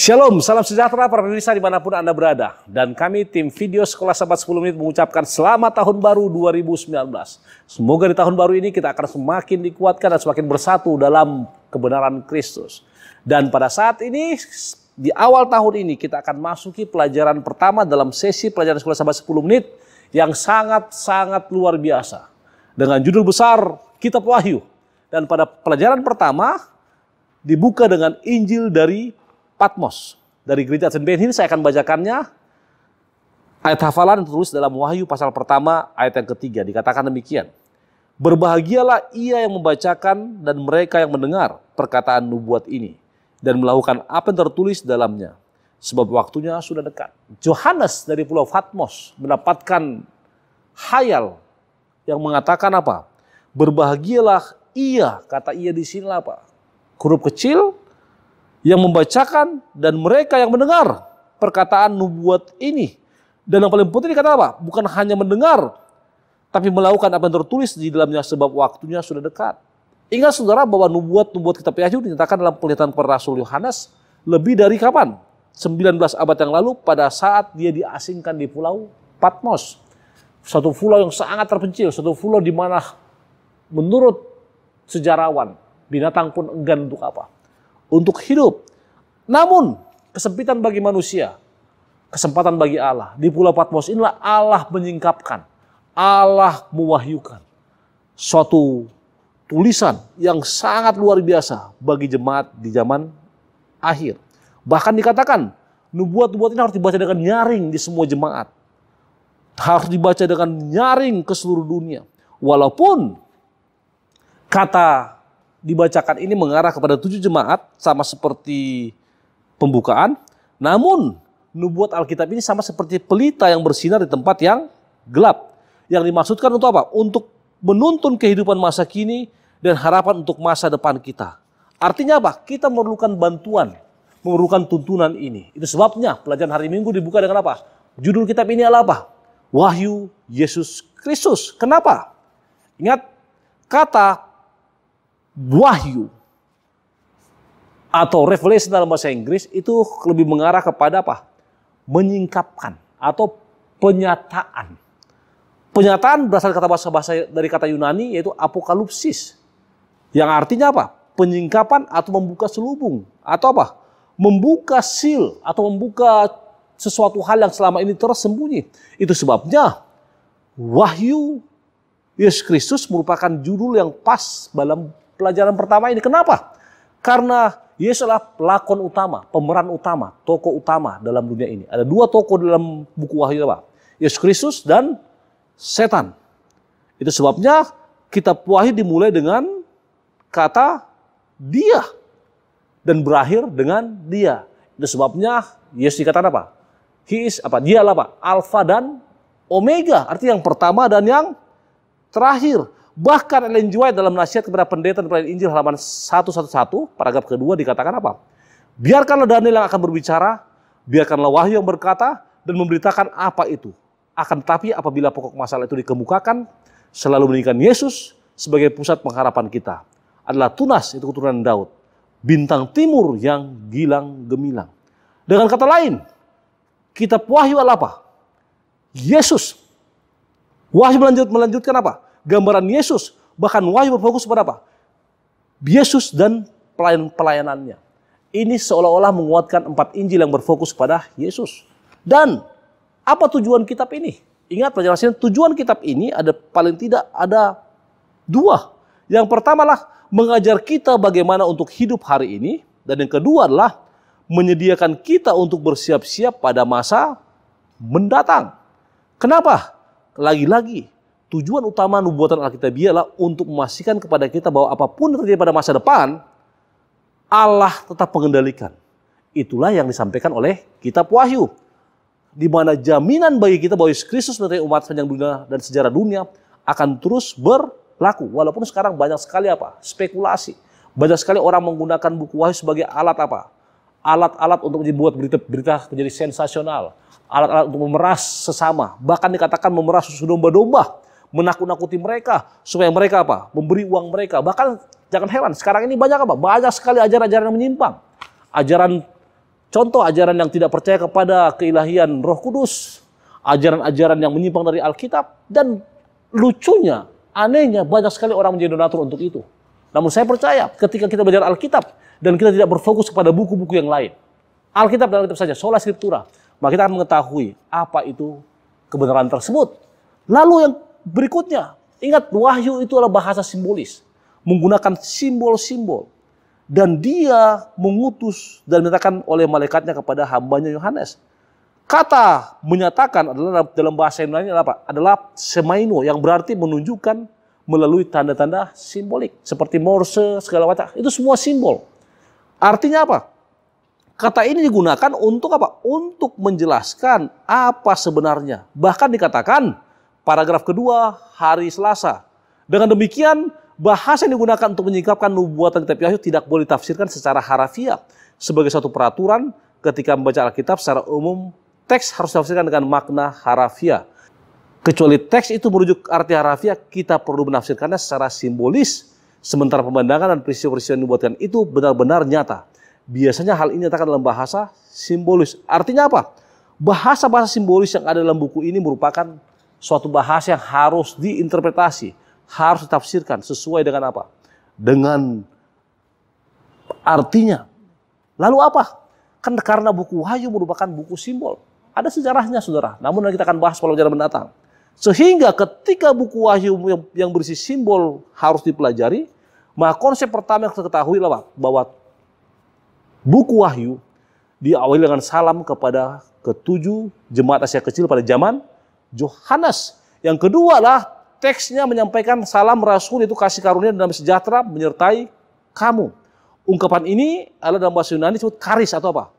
Shalom, salam sejahtera para pemirsa dimanapun Anda berada. Dan kami tim video Sekolah sabat 10 Menit mengucapkan selamat tahun baru 2019. Semoga di tahun baru ini kita akan semakin dikuatkan dan semakin bersatu dalam kebenaran Kristus. Dan pada saat ini, di awal tahun ini kita akan masuki pelajaran pertama dalam sesi pelajaran Sekolah sabat 10 Menit yang sangat-sangat luar biasa. Dengan judul besar Kitab Wahyu. Dan pada pelajaran pertama, dibuka dengan Injil dari Patmos dari gereja Advent ini saya akan bacakannya ayat hafalan yang tertulis dalam Wahyu pasal pertama ayat yang ketiga dikatakan demikian. Berbahagialah ia yang membacakan dan mereka yang mendengar perkataan nubuat ini dan melakukan apa yang tertulis dalamnya sebab waktunya sudah dekat. Johannes dari pulau Patmos mendapatkan hayal yang mengatakan apa? Berbahagialah ia, kata ia di sini apa? Huruf kecil yang membacakan dan mereka yang mendengar perkataan nubuat ini. Dan yang paling penting kata apa? Bukan hanya mendengar, tapi melakukan apa yang tertulis di dalamnya sebab waktunya sudah dekat. Ingat saudara bahwa nubuat-nubuat kitab Yahudi dinyatakan dalam penglihatan para Rasul Yohanes lebih dari kapan? 19 abad yang lalu pada saat dia diasingkan di pulau Patmos. Satu pulau yang sangat terpencil, satu pulau di mana menurut sejarawan binatang pun enggan untuk apa? untuk hidup. Namun, kesempitan bagi manusia, kesempatan bagi Allah. Di Pulau Patmos inilah Allah menyingkapkan, Allah mewahyukan suatu tulisan yang sangat luar biasa bagi jemaat di zaman akhir. Bahkan dikatakan, nubuat-nubuat ini harus dibaca dengan nyaring di semua jemaat. Harus dibaca dengan nyaring ke seluruh dunia. Walaupun kata dibacakan ini mengarah kepada tujuh jemaat sama seperti pembukaan. Namun nubuat Alkitab ini sama seperti pelita yang bersinar di tempat yang gelap. Yang dimaksudkan untuk apa? Untuk menuntun kehidupan masa kini dan harapan untuk masa depan kita. Artinya apa? Kita memerlukan bantuan, memerlukan tuntunan ini. Itu sebabnya pelajaran hari Minggu dibuka dengan apa? Judul kitab ini adalah apa? Wahyu Yesus Kristus. Kenapa? Ingat, kata wahyu atau revelation dalam bahasa Inggris itu lebih mengarah kepada apa? Menyingkapkan atau penyataan. Penyataan berasal kata bahasa bahasa dari kata Yunani yaitu apokalipsis. Yang artinya apa? Penyingkapan atau membuka selubung atau apa? Membuka seal atau membuka sesuatu hal yang selama ini tersembunyi. Itu sebabnya wahyu Yesus Kristus merupakan judul yang pas dalam pelajaran pertama ini. Kenapa? Karena Yesus adalah pelakon utama, pemeran utama, tokoh utama dalam dunia ini. Ada dua tokoh dalam buku Wahyu apa? Yesus Kristus dan setan. Itu sebabnya kitab Wahyu dimulai dengan kata dia dan berakhir dengan dia. Itu sebabnya Yesus dikatakan apa? He is apa? Dialah apa? Alfa dan Omega. Artinya yang pertama dan yang terakhir. Bahkan Ellen White dalam nasihat kepada pendeta dan pelayan Injil halaman 111, paragraf kedua dikatakan apa? Biarkanlah Daniel yang akan berbicara, biarkanlah Wahyu yang berkata, dan memberitakan apa itu. Akan tetapi apabila pokok masalah itu dikemukakan, selalu meninggikan Yesus sebagai pusat pengharapan kita. Adalah tunas, itu keturunan Daud. Bintang timur yang gilang gemilang. Dengan kata lain, kitab Wahyu adalah apa? Yesus. Wahyu melanjut, melanjutkan apa? gambaran Yesus. Bahkan wahyu berfokus pada apa? Yesus dan pelayan-pelayanannya. Ini seolah-olah menguatkan empat Injil yang berfokus pada Yesus. Dan apa tujuan kitab ini? Ingat penjelasan tujuan kitab ini ada paling tidak ada dua. Yang pertama lah mengajar kita bagaimana untuk hidup hari ini. Dan yang kedua adalah menyediakan kita untuk bersiap-siap pada masa mendatang. Kenapa? Lagi-lagi tujuan utama nubuatan Alkitabiah adalah untuk memastikan kepada kita bahwa apapun terjadi pada masa depan, Allah tetap mengendalikan. Itulah yang disampaikan oleh kitab Wahyu. Di mana jaminan bagi kita bahwa Yesus Kristus menerima umat sepanjang dunia dan sejarah dunia akan terus berlaku. Walaupun sekarang banyak sekali apa? Spekulasi. Banyak sekali orang menggunakan buku Wahyu sebagai alat apa? Alat-alat untuk dibuat berita-berita menjadi sensasional. Alat-alat untuk memeras sesama. Bahkan dikatakan memeras susu domba-domba menakut-nakuti mereka supaya mereka apa? Memberi uang mereka. Bahkan jangan heran, sekarang ini banyak apa? Banyak sekali ajaran-ajaran yang menyimpang. Ajaran contoh ajaran yang tidak percaya kepada keilahian Roh Kudus, ajaran-ajaran yang menyimpang dari Alkitab dan lucunya, anehnya banyak sekali orang menjadi donatur untuk itu. Namun saya percaya ketika kita belajar Alkitab dan kita tidak berfokus kepada buku-buku yang lain, Alkitab dan Alkitab saja, sola scriptura, maka kita akan mengetahui apa itu kebenaran tersebut. Lalu yang berikutnya, ingat wahyu itu adalah bahasa simbolis. Menggunakan simbol-simbol. Dan dia mengutus dan menyatakan oleh malaikatnya kepada hambanya Yohanes. Kata menyatakan adalah dalam bahasa Yunani adalah apa? Adalah semaino yang berarti menunjukkan melalui tanda-tanda simbolik. Seperti morse, segala macam. Itu semua simbol. Artinya apa? Kata ini digunakan untuk apa? Untuk menjelaskan apa sebenarnya. Bahkan dikatakan Paragraf kedua, hari Selasa. Dengan demikian, bahasa yang digunakan untuk menyingkapkan nubuatan kitab Yahya tidak boleh ditafsirkan secara harafiah sebagai satu peraturan ketika membaca Alkitab secara umum teks harus ditafsirkan dengan makna harafiah. Kecuali teks itu merujuk arti harafiah, kita perlu menafsirkannya secara simbolis. Sementara pemandangan dan peristiwa-peristiwa yang dibuatkan itu benar-benar nyata. Biasanya hal ini dinyatakan dalam bahasa simbolis. Artinya apa? Bahasa-bahasa simbolis yang ada dalam buku ini merupakan suatu bahasa yang harus diinterpretasi, harus ditafsirkan sesuai dengan apa? Dengan artinya. Lalu apa? Kan karena buku Wahyu merupakan buku simbol. Ada sejarahnya saudara, namun kita akan bahas pelajaran mendatang. Sehingga ketika buku Wahyu yang berisi simbol harus dipelajari, maka konsep pertama yang kita ketahui adalah bahwa buku Wahyu diawali dengan salam kepada ketujuh jemaat Asia kecil pada zaman Yohanes. Yang kedua lah teksnya menyampaikan salam Rasul itu kasih karunia dan sejahtera menyertai kamu. Ungkapan ini adalah dalam bahasa Yunani disebut karis atau apa?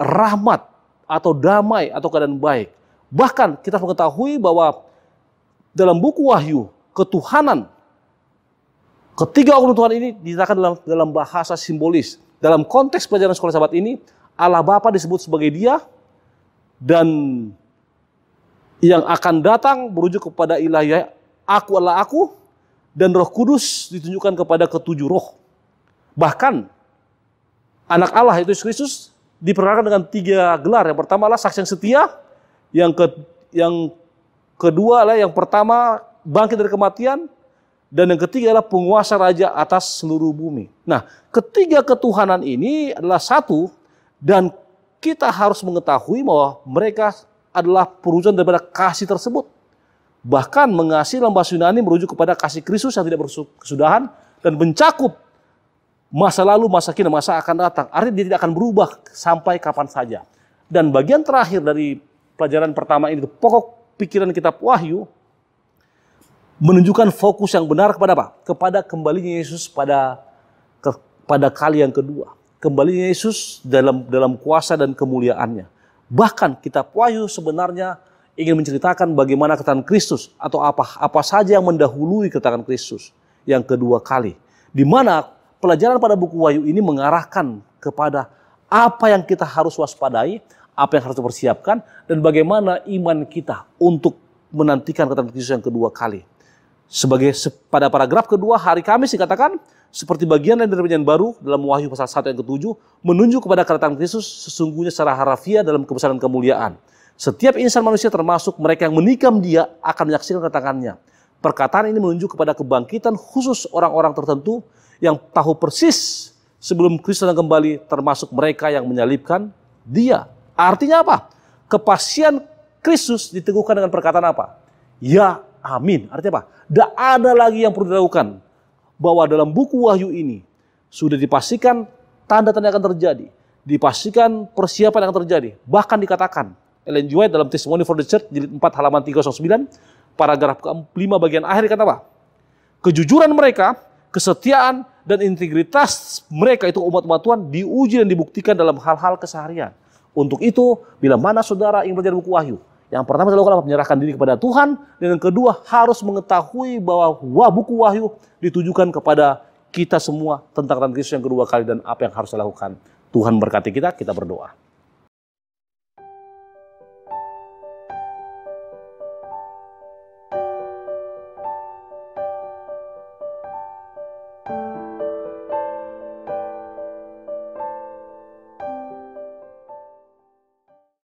Rahmat atau damai atau keadaan baik. Bahkan kita mengetahui bahwa dalam buku Wahyu ketuhanan ketiga orang Tuhan ini dinyatakan dalam dalam bahasa simbolis. Dalam konteks pelajaran sekolah sahabat ini Allah Bapa disebut sebagai Dia dan yang akan datang berujuk kepada ilahi aku adalah aku dan roh kudus ditunjukkan kepada ketujuh roh. Bahkan anak Allah itu Yesus Kristus diperkenalkan dengan tiga gelar. Yang pertama adalah saksi yang setia, yang ke, yang kedua adalah yang pertama bangkit dari kematian, dan yang ketiga adalah penguasa raja atas seluruh bumi. Nah, ketiga ketuhanan ini adalah satu dan kita harus mengetahui bahwa mereka adalah perwujudan daripada kasih tersebut. Bahkan mengasihi dalam bahasa Yunani merujuk kepada kasih Kristus yang tidak berkesudahan dan mencakup masa lalu, masa kini, masa akan datang. Artinya dia tidak akan berubah sampai kapan saja. Dan bagian terakhir dari pelajaran pertama ini, pokok pikiran kitab Wahyu, menunjukkan fokus yang benar kepada apa? Kepada kembalinya Yesus pada kepada kali yang kedua. Kembalinya Yesus dalam dalam kuasa dan kemuliaannya. Bahkan kitab Wahyu sebenarnya ingin menceritakan bagaimana ketan Kristus atau apa apa saja yang mendahului ketan Kristus yang kedua kali. Di mana pelajaran pada buku Wahyu ini mengarahkan kepada apa yang kita harus waspadai, apa yang harus dipersiapkan dan bagaimana iman kita untuk menantikan ketan Kristus yang kedua kali. Sebagai pada paragraf kedua hari Kamis dikatakan seperti bagian lain dari perjanjian baru dalam Wahyu pasal 1 yang ketujuh menunjuk kepada kedatangan Kristus sesungguhnya secara harafiah dalam kebesaran kemuliaan. Setiap insan manusia termasuk mereka yang menikam dia akan menyaksikan kedatangannya. Perkataan ini menunjuk kepada kebangkitan khusus orang-orang tertentu yang tahu persis sebelum Kristus datang kembali termasuk mereka yang menyalibkan dia. Artinya apa? Kepastian Kristus diteguhkan dengan perkataan apa? Ya, amin. Artinya apa? Tidak ada lagi yang perlu dilakukan bahwa dalam buku wahyu ini sudah dipastikan tanda-tanda akan terjadi, dipastikan persiapan akan terjadi, bahkan dikatakan Ellen G. White dalam Testimony for the Church jilid 4 halaman 309 paragraf ke-5 bagian akhir kata apa? Kejujuran mereka, kesetiaan dan integritas mereka itu umat-umat Tuhan diuji dan dibuktikan dalam hal-hal keseharian. Untuk itu, bila mana saudara ingin belajar buku Wahyu, yang pertama adalah menyerahkan diri kepada Tuhan dan yang kedua harus mengetahui bahwa wah, buku wahyu ditujukan kepada kita semua tentang Kristus yang kedua kali dan apa yang harus dilakukan. Tuhan berkati kita, kita berdoa.